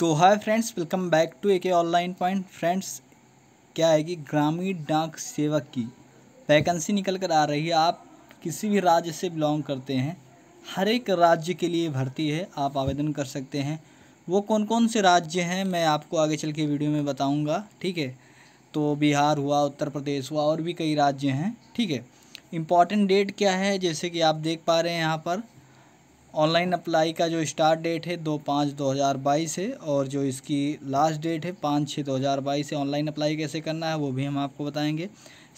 तो hi friends welcome back to A K online point friends क्या है कि ग्रामीण डाक सेवक की वैकेंसी निकल कर आ रही है आप किसी भी राज्य से बिलोंग करते हैं हर एक राज्य के लिए भर्ती है आप आवेदन कर सकते हैं वो कौन कौन से राज्य हैं मैं आपको आगे चल के वीडियो में बताऊँगा ठीक है तो बिहार हुआ उत्तर प्रदेश हुआ और भी कई राज्य हैं ठीक है इम्पॉर्टेंट डेट क्या है जैसे कि आप देख पा रहे हैं यहाँ पर ऑनलाइन अप्लाई का जो स्टार्ट डेट है दो पाँच दो हज़ार बाईस है और जो इसकी लास्ट डेट है पाँच छः दो हज़ार बाईस है ऑनलाइन अप्लाई कैसे करना है वो भी हम आपको बताएंगे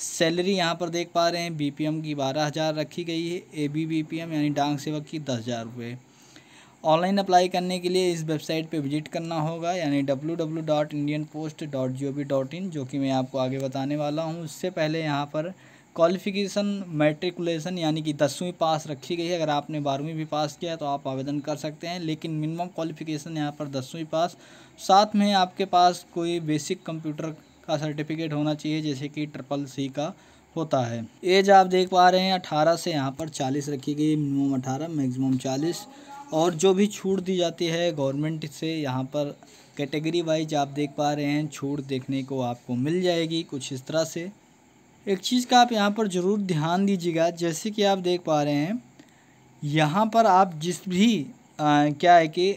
सैलरी यहाँ पर देख पा रहे हैं बीपीएम की बारह हज़ार रखी गई है A B B P M यानी डांग सेवक की दस हज़ार रुपये ऑनलाइन अप्लाई करने के लिए इस वेबसाइट पर विजिट करना होगा यानी W W dot Indian post dot G O V in जो कि मैं आपको आगे बताने वाला हूँ उससे पहले यहाँ पर क्वालिफ़िकेशन मेट्रिकुलेशन यानी कि दसवीं पास रखी गई है अगर आपने बारहवीं भी पास किया है तो आप आवेदन कर सकते हैं लेकिन मिनिमम क्वालिफ़िकेशन यहाँ पर दसवीं पास साथ में आपके पास कोई बेसिक कंप्यूटर का सर्टिफिकेट होना चाहिए जैसे कि ट्रिपल सी का होता है एज आप देख पा रहे हैं अठारह से यहाँ पर चालीस रखी गई मिनिमम अठारह मैक्सिमम चालीस और जो भी छूट दी जाती है गवर्नमेंट से यहाँ पर कैटेगरी वाइज आप देख पा रहे हैं छूट देखने को आपको मिल जाएगी कुछ इस तरह से एक चीज़ का आप यहाँ पर ज़रूर ध्यान दीजिएगा जैसे कि आप देख पा रहे हैं यहाँ पर आप जिस भी आ, क्या है कि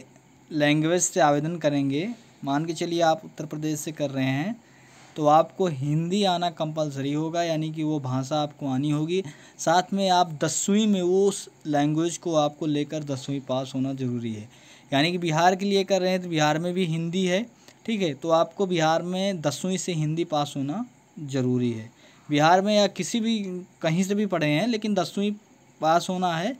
लैंग्वेज से आवेदन करेंगे मान के चलिए आप उत्तर प्रदेश से कर रहे हैं तो आपको हिंदी आना कंपलसरी होगा यानी कि वो भाषा आपको आनी होगी साथ में आप दसवीं में वो लैंग्वेज को आपको लेकर दसवीं पास होना ज़रूरी है यानी कि बिहार के लिए कर रहे हैं तो बिहार में भी हिंदी है ठीक है तो आपको बिहार में दसवीं से हिंदी पास होना ज़रूरी है बिहार में या किसी भी कहीं से भी पढ़े हैं लेकिन दसवीं पास होना है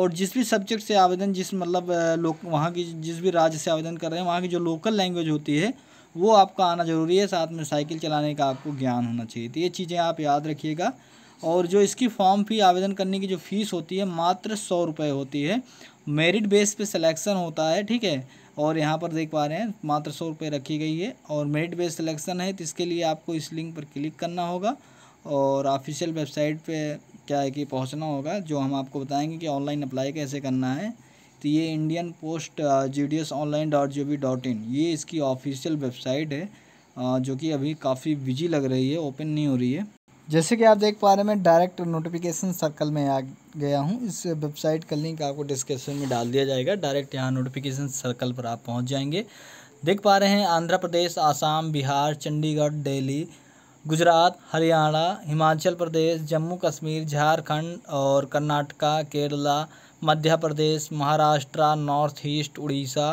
और जिस भी सब्जेक्ट से आवेदन जिस मतलब लोक वहाँ की जिस भी राज्य से आवेदन कर रहे हैं वहाँ की जो लोकल लैंग्वेज होती है वो आपका आना ज़रूरी है साथ में साइकिल चलाने का आपको ज्ञान होना चाहिए तो ये चीज़ें आप याद रखिएगा और जो इसकी फॉर्म फी आवेदन करने की जो फ़ीस होती है मात्र सौ रुपये होती है मेरिट बेस पे सिलेक्शन होता है ठीक है और यहाँ पर देख पा रहे हैं मात्र सौ रुपये रखी गई है और मेरिट बेस सिलेक्शन है तो इसके लिए आपको इस लिंक पर क्लिक करना होगा और ऑफिशियल वेबसाइट पे क्या है कि पहुंचना होगा जो हम आपको बताएंगे कि ऑनलाइन अप्लाई कैसे करना है तो ये Indian post G D S online dot G V dot in ये इसकी ऑफिशियल वेबसाइट है जो कि अभी काफ़ी बिजी लग रही है ओपन नहीं हो रही है जैसे कि आप देख पा रहे हैं मैं डायरेक्ट नोटिफिकेशन सर्कल में आ गया हूँ इस वेबसाइट का लिंक आपको डिस्क्रिप्शन में डाल दिया जाएगा डायरेक्ट यहाँ नोटिफिकेशन सर्कल पर आप पहुँच जाएंगे देख पा रहे हैं आंध्र प्रदेश आसाम बिहार चंडीगढ़ दिल्ली गुजरात हरियाणा हिमाचल प्रदेश जम्मू कश्मीर झारखंड और Karnataka Kerala Madhya Pradesh Maharashtra north east Orissa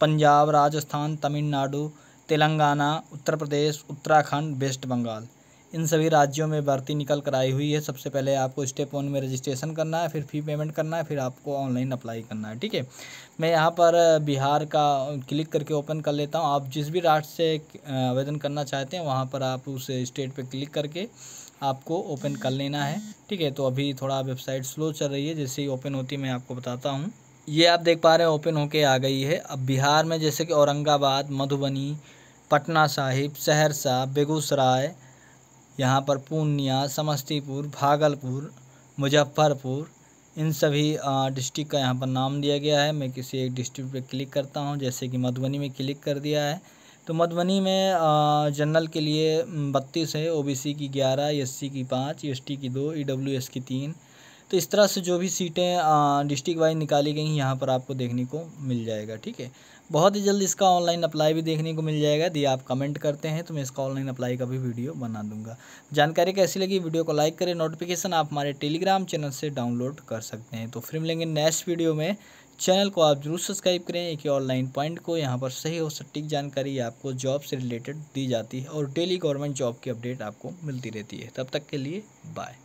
Punjab Rajasthan Tamil Nadu Telangana Uttar Pradesh Uttarakhand west Bengal इन सभी राज्यों में भर्ती निकल कर आई हुई है सबसे पहले आपको स्टेप वन में रजिस्ट्रेशन करना है फिर फ़ी पेमेंट करना है फिर आपको ऑनलाइन अप्लाई करना है ठीक है मैं यहाँ पर बिहार का क्लिक करके ओपन कर लेता हूँ आप जिस भी राज्य से आवेदन करना चाहते हैं वहाँ पर आप उस स्टेट पर क्लिक करके आपको ओपन कर लेना है ठीक है तो अभी थोड़ा वेबसाइट स्लो चल रही है जैसे ही ओपन होती है मैं आपको बताता हूँ ये आप देख पा रहे हैं ओपन होके आ गई है अब बिहार में जैसे कि औरंगाबाद मधुबनी पटना साहिब सहरसा बेगूसराय यहाँ पर पूर्णिया समस्तीपुर भागलपुर मुजफ्फरपुर इन सभी डिस्ट्रिक्ट का यहाँ पर नाम दिया गया है मैं किसी एक डिस्ट्रिक्ट पे क्लिक करता हूँ जैसे कि मधुबनी में क्लिक कर दिया है तो मधुबनी में जनरल के लिए बत्तीस है ओबीसी की ग्यारह एससी की पाँच एसटी की दो ईडब्ल्यूएस e की तीन तो इस तरह से जो भी सीटें डिस्ट्रिक्ट वाइज निकाली गई यहाँ पर आपको देखने को मिल जाएगा ठीक है बहुत ही जल्द इसका ऑनलाइन अप्लाई भी देखने को मिल जाएगा यदि आप कमेंट करते हैं तो मैं इसका ऑनलाइन अप्लाई का भी वीडियो बना दूंगा जानकारी कैसी लगी वीडियो को लाइक करें नोटिफिकेशन आप हमारे टेलीग्राम चैनल से डाउनलोड कर सकते हैं तो फिर मिलेंगे नेक्स्ट वीडियो में चैनल को आप जरूर सब्सक्राइब करें एक ऑनलाइन पॉइंट को यहाँ पर सही और सटीक जानकारी आपको जॉब से रिलेटेड दी जाती है और डेली गवर्नमेंट जॉब की अपडेट आपको मिलती रहती है तब तक के लिए बाय